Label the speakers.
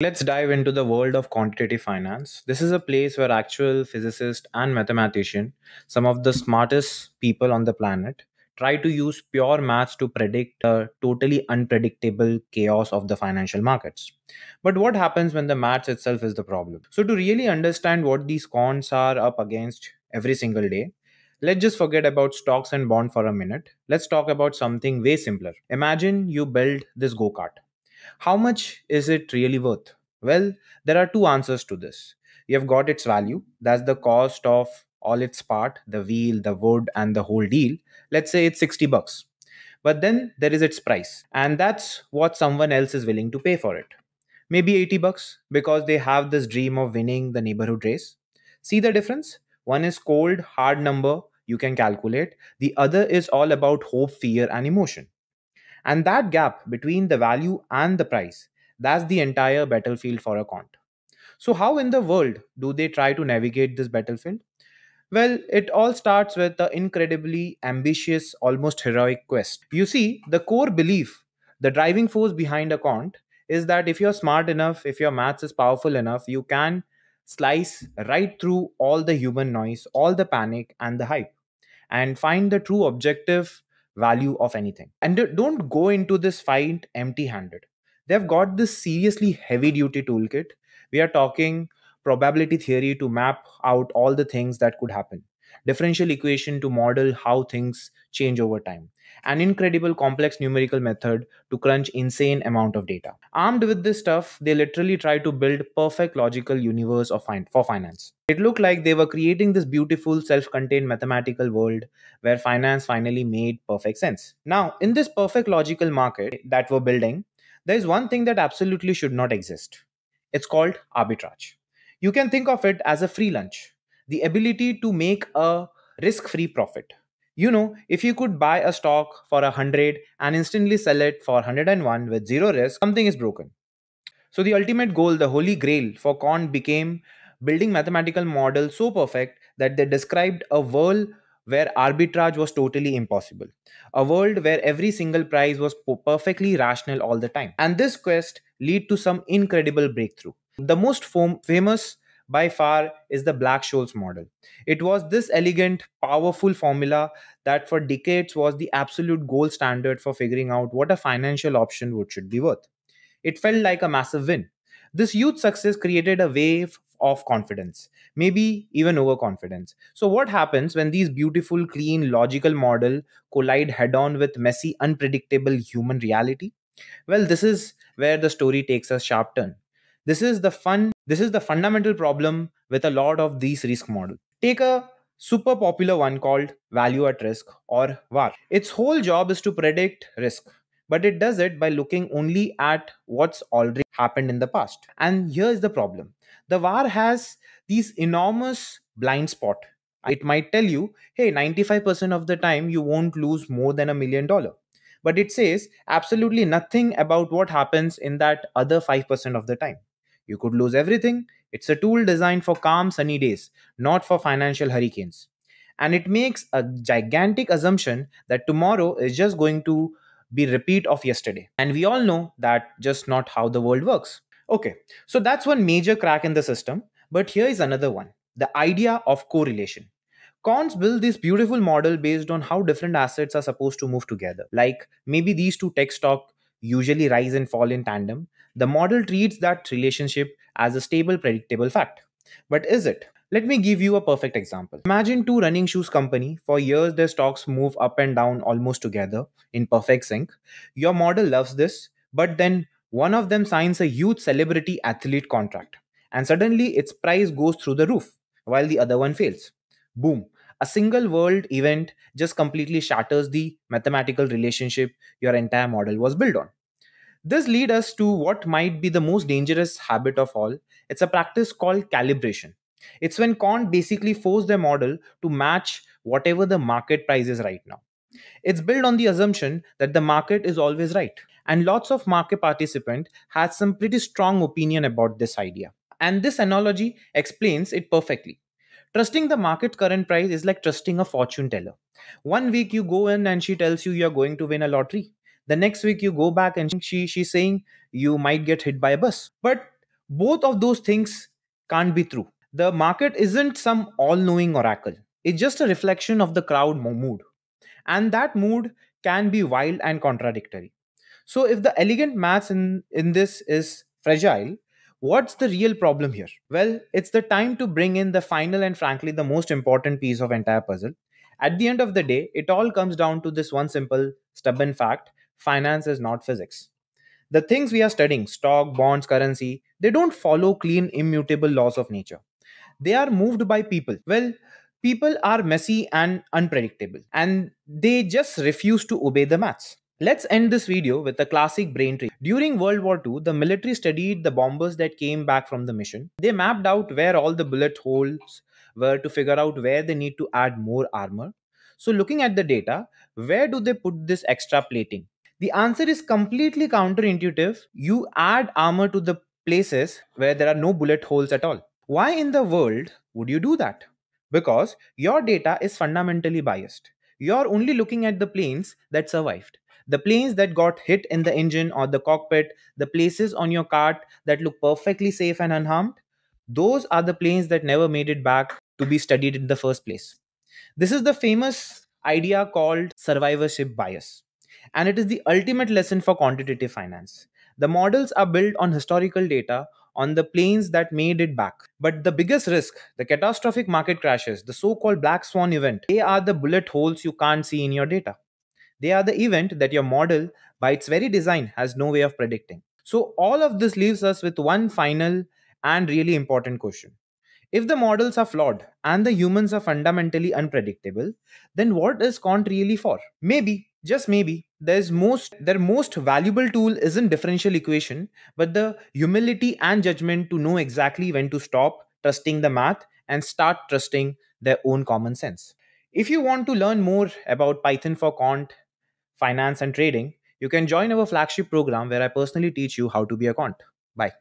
Speaker 1: Let's dive into the world of quantitative finance. This is a place where actual physicists and mathematicians, some of the smartest people on the planet, try to use pure maths to predict a totally unpredictable chaos of the financial markets. But what happens when the maths itself is the problem? So, to really understand what these cons are up against every single day, let's just forget about stocks and bonds for a minute. Let's talk about something way simpler. Imagine you build this go kart how much is it really worth? Well, there are two answers to this. You've got its value, that's the cost of all its part, the wheel, the wood, and the whole deal. Let's say it's 60 bucks. But then there is its price, and that's what someone else is willing to pay for it. Maybe 80 bucks because they have this dream of winning the neighborhood race. See the difference? One is cold, hard number you can calculate, the other is all about hope, fear, and emotion. And that gap between the value and the price, that's the entire battlefield for a quant. So, how in the world do they try to navigate this battlefield? Well, it all starts with the incredibly ambitious, almost heroic quest. You see, the core belief, the driving force behind a quant, is that if you're smart enough, if your maths is powerful enough, you can slice right through all the human noise, all the panic, and the hype, and find the true objective value of anything. And don't go into this fight empty handed. They've got this seriously heavy duty toolkit. We are talking probability theory to map out all the things that could happen differential equation to model how things change over time an incredible complex numerical method to crunch insane amount of data armed with this stuff they literally try to build perfect logical universe of fin- for finance it looked like they were creating this beautiful self-contained mathematical world where finance finally made perfect sense now in this perfect logical market that we're building there is one thing that absolutely should not exist it's called arbitrage you can think of it as a free lunch the ability to make a risk free profit. You know, if you could buy a stock for 100 and instantly sell it for 101 with zero risk, something is broken. So, the ultimate goal, the holy grail for Kant became building mathematical models so perfect that they described a world where arbitrage was totally impossible, a world where every single price was perfectly rational all the time. And this quest lead to some incredible breakthrough. The most famous by far is the Black Scholes model. It was this elegant, powerful formula that for decades was the absolute gold standard for figuring out what a financial option would should be worth. It felt like a massive win. This huge success created a wave of confidence, maybe even overconfidence. So, what happens when these beautiful, clean, logical model collide head on with messy, unpredictable human reality? Well, this is where the story takes a sharp turn. This is the fun this is the fundamental problem with a lot of these risk models. Take a super popular one called value at risk or VAR. Its whole job is to predict risk, but it does it by looking only at what's already happened in the past. And here's the problem the VAR has these enormous blind spot. It might tell you, hey, 95% of the time you won't lose more than a million dollar. But it says absolutely nothing about what happens in that other 5% of the time. You could lose everything. It's a tool designed for calm, sunny days, not for financial hurricanes. And it makes a gigantic assumption that tomorrow is just going to be repeat of yesterday. And we all know that just not how the world works. Okay, so that's one major crack in the system. But here is another one the idea of correlation. Cons built this beautiful model based on how different assets are supposed to move together. Like maybe these two tech stocks usually rise and fall in tandem, the model treats that relationship as a stable, predictable fact. But is it? Let me give you a perfect example. Imagine two running shoes company. For years, their stocks move up and down almost together in perfect sync. Your model loves this, but then one of them signs a huge celebrity athlete contract, and suddenly its price goes through the roof, while the other one fails. Boom. A single world event just completely shatters the mathematical relationship your entire model was built on. This leads us to what might be the most dangerous habit of all. It's a practice called calibration. It's when Quant basically force their model to match whatever the market price is right now. It's built on the assumption that the market is always right. And lots of market participant has some pretty strong opinion about this idea. And this analogy explains it perfectly. Trusting the market current price is like trusting a fortune teller. One week you go in and she tells you you're going to win a lottery the next week you go back and she she's saying you might get hit by a bus but both of those things can't be true the market isn't some all-knowing oracle it's just a reflection of the crowd mood and that mood can be wild and contradictory so if the elegant maths in, in this is fragile what's the real problem here well it's the time to bring in the final and frankly the most important piece of entire puzzle at the end of the day it all comes down to this one simple stubborn fact finance is not physics. The things we are studying, stock, bonds, currency, they don't follow clean, immutable laws of nature. They are moved by people. Well, people are messy and unpredictable, and they just refuse to obey the maths. Let's end this video with a classic brain trick. During World War II, the military studied the bombers that came back from the mission. They mapped out where all the bullet holes were to figure out where they need to add more armor. So, looking at the data, where do they put this extra plating? The answer is completely counterintuitive. You add armor to the places where there are no bullet holes at all. Why in the world would you do that? Because your data is fundamentally biased. You're only looking at the planes that survived the planes that got hit in the engine or the cockpit, the places on your cart that look perfectly safe and unharmed, those are the planes that never made it back to be studied in the first place. This is the famous idea called survivorship bias and it is the ultimate lesson for quantitative finance. The models are built on historical data on the planes that made it back. But the biggest risk, the catastrophic market crashes, the so called black swan event, they are the bullet holes you can't see in your data. They are the event that your model, by its very design, has no way of predicting. So, all of this leaves us with one final and really important question. If the models are flawed and the humans are fundamentally unpredictable, then what is quant really for? Maybe, just maybe, there's most their most valuable tool isn't differential equation but the humility and judgment to know exactly when to stop trusting the math and start trusting their own common sense if you want to learn more about python for quant finance and trading you can join our flagship program where i personally teach you how to be a quant bye